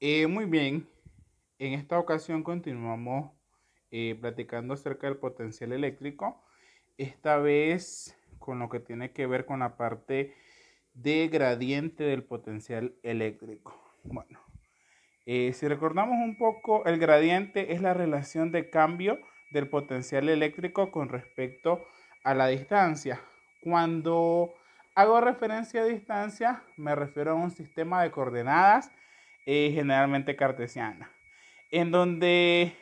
Eh, muy bien, en esta ocasión continuamos eh, platicando acerca del potencial eléctrico, esta vez con lo que tiene que ver con la parte de gradiente del potencial eléctrico. Bueno, eh, si recordamos un poco, el gradiente es la relación de cambio del potencial eléctrico con respecto a la distancia. Cuando hago referencia a distancia, me refiero a un sistema de coordenadas generalmente cartesiana, en donde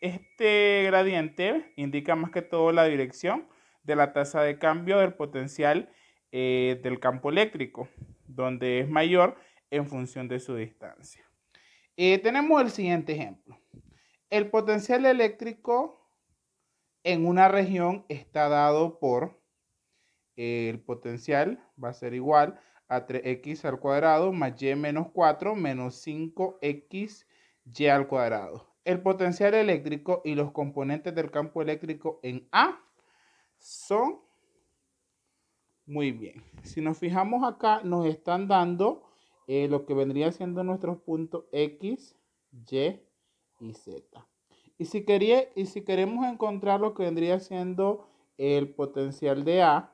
este gradiente indica más que todo la dirección de la tasa de cambio del potencial eh, del campo eléctrico, donde es mayor en función de su distancia. Eh, tenemos el siguiente ejemplo. El potencial eléctrico en una región está dado por eh, el potencial, va a ser igual a 3x al cuadrado más y menos 4 menos 5 y al cuadrado. El potencial eléctrico y los componentes del campo eléctrico en A son muy bien. Si nos fijamos acá, nos están dando eh, lo que vendría siendo nuestros puntos X, Y y Z. Y si, y si queremos encontrar lo que vendría siendo el potencial de A,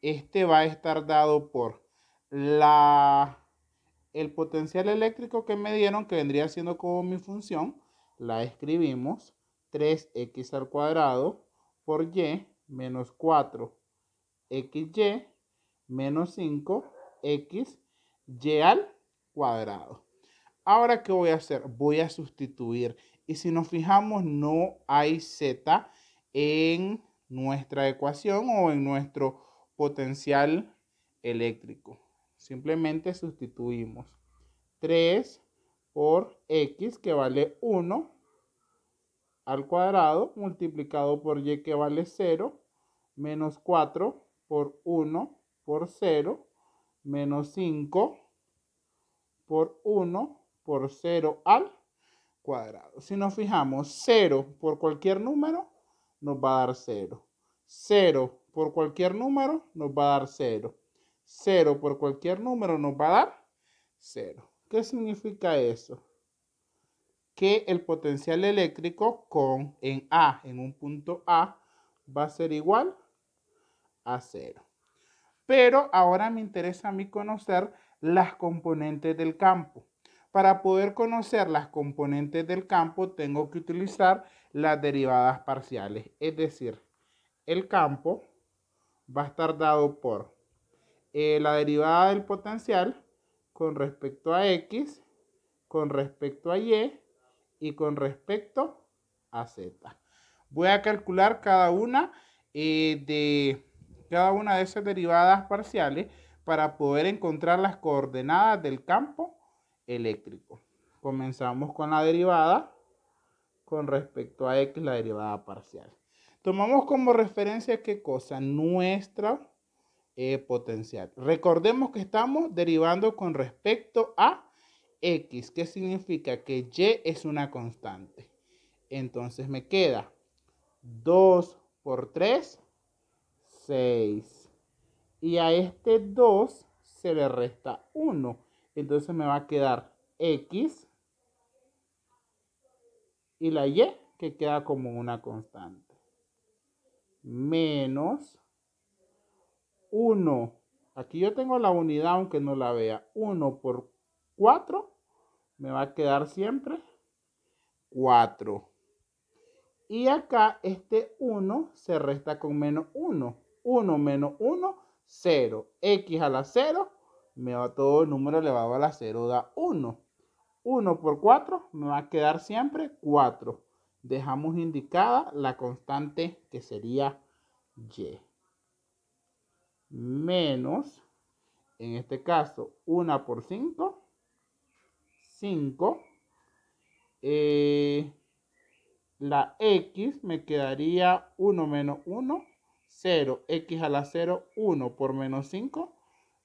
este va a estar dado por la, el potencial eléctrico que me dieron, que vendría siendo como mi función, la escribimos 3x al cuadrado por y menos 4 xy menos 5 x al cuadrado. Ahora, ¿qué voy a hacer? Voy a sustituir. Y si nos fijamos, no hay z en nuestra ecuación o en nuestro potencial eléctrico. Simplemente sustituimos 3 por x que vale 1 al cuadrado multiplicado por y que vale 0 menos 4 por 1 por 0 menos 5 por 1 por 0 al cuadrado. Si nos fijamos, 0 por cualquier número nos va a dar 0. 0 por cualquier número nos va a dar 0. 0 por cualquier número nos va a dar 0. ¿Qué significa eso? Que el potencial eléctrico con, en A, en un punto A, va a ser igual a 0. Pero ahora me interesa a mí conocer las componentes del campo. Para poder conocer las componentes del campo tengo que utilizar las derivadas parciales. Es decir, el campo va a estar dado por eh, la derivada del potencial con respecto a x, con respecto a y y con respecto a z. Voy a calcular cada una eh, de cada una de esas derivadas parciales para poder encontrar las coordenadas del campo eléctrico. Comenzamos con la derivada con respecto a x, la derivada parcial. Tomamos como referencia qué cosa? Nuestra e potencial. Recordemos que estamos derivando con respecto a X, que significa que Y es una constante. Entonces me queda 2 por 3, 6. Y a este 2 se le resta 1. Entonces me va a quedar X y la Y que queda como una constante. Menos 1. Aquí yo tengo la unidad, aunque no la vea. 1 por 4 me va a quedar siempre 4. Y acá este 1 se resta con menos 1. 1 menos 1, 0. X a la 0, me va todo el número elevado a la 0 da 1. 1 por 4 me va a quedar siempre 4. Dejamos indicada la constante que sería Y menos, en este caso, 1 por 5, 5. Eh, la x me quedaría 1 menos 1, 0. x a la 0, 1 por menos 5,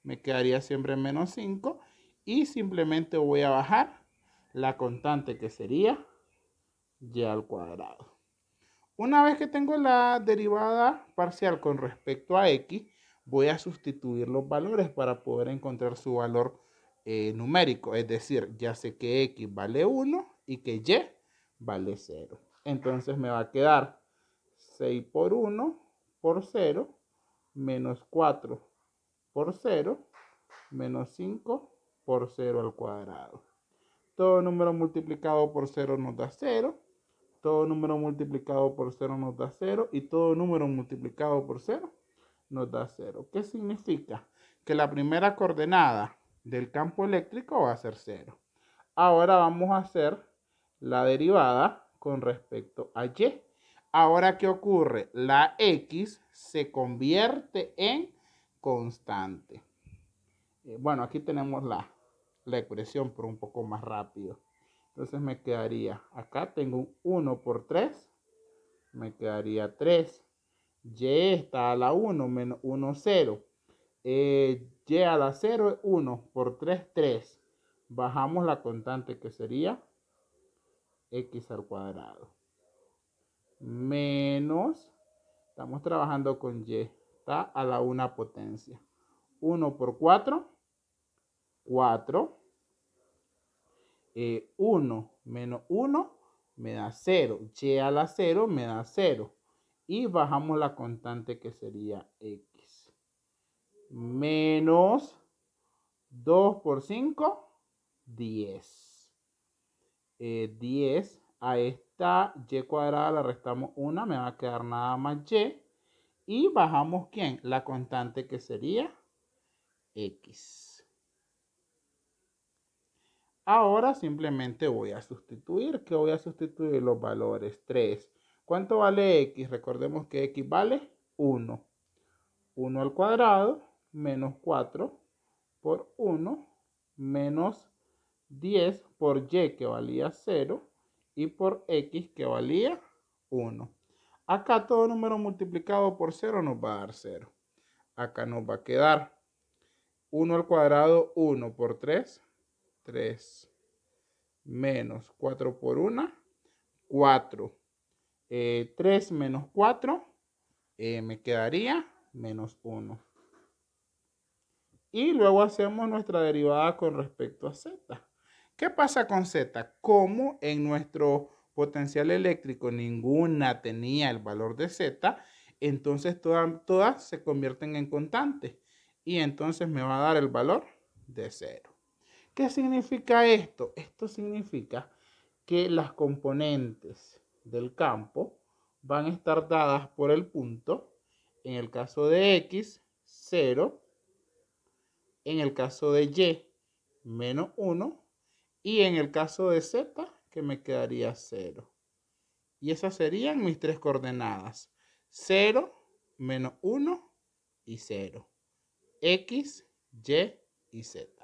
me quedaría siempre menos 5. Y simplemente voy a bajar la constante que sería y al cuadrado. Una vez que tengo la derivada parcial con respecto a x, voy a sustituir los valores para poder encontrar su valor eh, numérico. Es decir, ya sé que X vale 1 y que Y vale 0. Entonces me va a quedar 6 por 1 por 0 menos 4 por 0 menos 5 por 0 al cuadrado. Todo número multiplicado por 0 nos da 0. Todo número multiplicado por 0 nos da 0. Y todo número multiplicado por 0 nos da cero. ¿Qué significa? Que la primera coordenada del campo eléctrico va a ser cero. Ahora vamos a hacer la derivada con respecto a y. Ahora, ¿qué ocurre? La x se convierte en constante. Eh, bueno, aquí tenemos la, expresión, por un poco más rápido. Entonces me quedaría, acá tengo un 1 por 3, me quedaría 3 y está a la 1 menos 1, 0. Eh, y a la 0 es 1 por 3, 3. Bajamos la constante que sería x al cuadrado. Menos, estamos trabajando con y, está a la 1 potencia. 1 por 4, 4. 1 menos 1 me da 0. Y a la 0 me da 0 y bajamos la constante que sería x. Menos 2 por 5, 10. 10 a esta y cuadrada la restamos 1, me va a quedar nada más y. Y bajamos quién? La constante que sería x. Ahora simplemente voy a sustituir. ¿Qué voy a sustituir? Los valores 3 ¿Cuánto vale x? Recordemos que x vale 1. 1 al cuadrado menos 4 por 1 menos 10 por y que valía 0 y por x que valía 1. Acá todo número multiplicado por 0 nos va a dar 0. Acá nos va a quedar 1 al cuadrado 1 por 3, 3 menos 4 por 1, 4 3 eh, menos 4 eh, me quedaría menos 1. Y luego hacemos nuestra derivada con respecto a z. ¿Qué pasa con z? Como en nuestro potencial eléctrico ninguna tenía el valor de z, entonces todas, todas se convierten en constantes. Y entonces me va a dar el valor de 0. ¿Qué significa esto? Esto significa que las componentes del campo van a estar dadas por el punto, en el caso de X, 0, en el caso de Y, menos 1, y en el caso de Z, que me quedaría 0. Y esas serían mis tres coordenadas, 0, menos 1 y 0, X, Y y Z.